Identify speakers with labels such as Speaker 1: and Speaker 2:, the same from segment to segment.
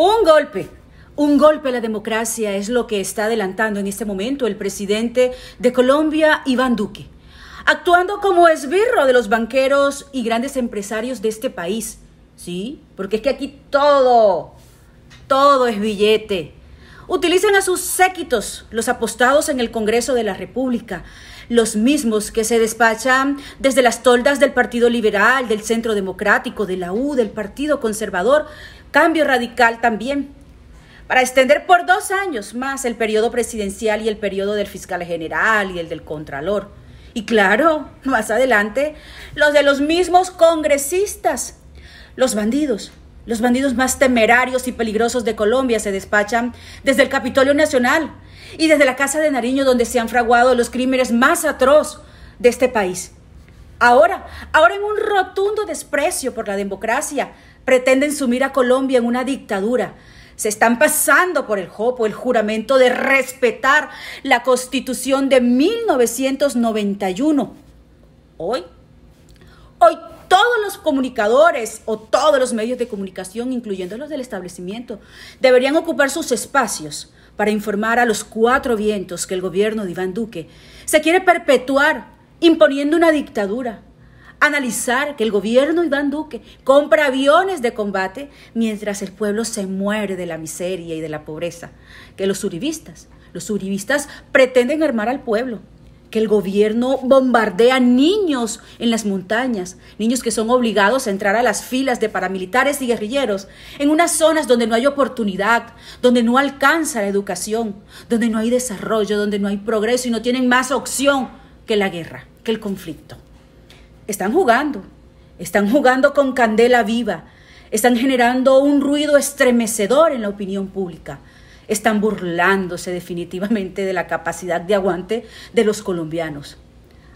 Speaker 1: Un golpe. Un golpe a la democracia es lo que está adelantando en este momento el presidente de Colombia, Iván Duque, actuando como esbirro de los banqueros y grandes empresarios de este país. ¿Sí? Porque es que aquí todo, todo es billete utilizan a sus séquitos, los apostados en el Congreso de la República, los mismos que se despachan desde las toldas del Partido Liberal, del Centro Democrático, de la U, del Partido Conservador, Cambio Radical también, para extender por dos años más el periodo presidencial y el periodo del fiscal general y el del Contralor. Y claro, más adelante, los de los mismos congresistas, los bandidos, los bandidos más temerarios y peligrosos de Colombia se despachan desde el Capitolio Nacional y desde la Casa de Nariño donde se han fraguado los crímenes más atroz de este país. Ahora, ahora en un rotundo desprecio por la democracia, pretenden sumir a Colombia en una dictadura. Se están pasando por el jopo el juramento de respetar la Constitución de 1991. Hoy, hoy todos los comunicadores o todos los medios de comunicación, incluyendo los del establecimiento, deberían ocupar sus espacios para informar a los cuatro vientos que el gobierno de Iván Duque se quiere perpetuar imponiendo una dictadura. Analizar que el gobierno de Iván Duque compra aviones de combate mientras el pueblo se muere de la miseria y de la pobreza. Que los uribistas, los uribistas pretenden armar al pueblo que el gobierno bombardea niños en las montañas, niños que son obligados a entrar a las filas de paramilitares y guerrilleros, en unas zonas donde no hay oportunidad, donde no alcanza la educación, donde no hay desarrollo, donde no hay progreso y no tienen más opción que la guerra, que el conflicto. Están jugando, están jugando con candela viva, están generando un ruido estremecedor en la opinión pública están burlándose definitivamente de la capacidad de aguante de los colombianos.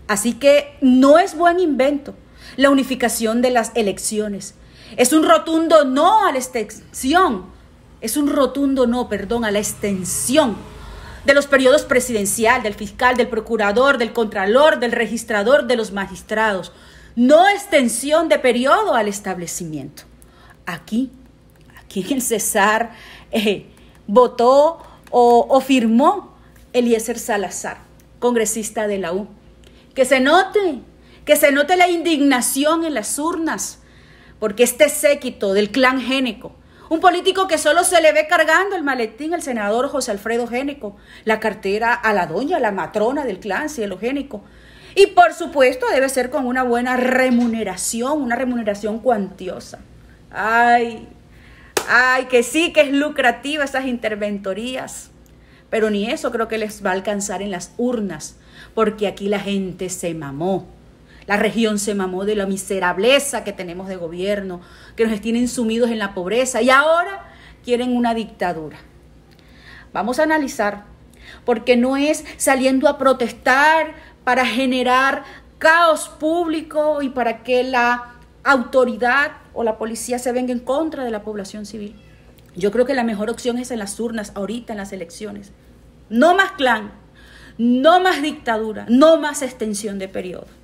Speaker 1: Así que no es buen invento la unificación de las elecciones. Es un rotundo no a la extensión, es un rotundo no, perdón, a la extensión de los periodos presidencial, del fiscal, del procurador, del contralor, del registrador, de los magistrados. No extensión de periodo al establecimiento. Aquí, aquí en el Cesar, eh, votó o, firmó Eliezer Salazar, congresista de la U. Que se note, que se note la indignación en las urnas, porque este séquito del clan Génico, un político que solo se le ve cargando el maletín al senador José Alfredo Génico, la cartera a la doña, la matrona del clan Cielo Génico. Y por supuesto debe ser con una buena remuneración, una remuneración cuantiosa. Ay, Ay, que sí, que es lucrativa esas interventorías. Pero ni eso creo que les va a alcanzar en las urnas, porque aquí la gente se mamó. La región se mamó de la miserableza que tenemos de gobierno, que nos tienen sumidos en la pobreza y ahora quieren una dictadura. Vamos a analizar, porque no es saliendo a protestar para generar caos público y para que la autoridad o la policía se venga en contra de la población civil. Yo creo que la mejor opción es en las urnas, ahorita en las elecciones. No más clan, no más dictadura, no más extensión de periodo.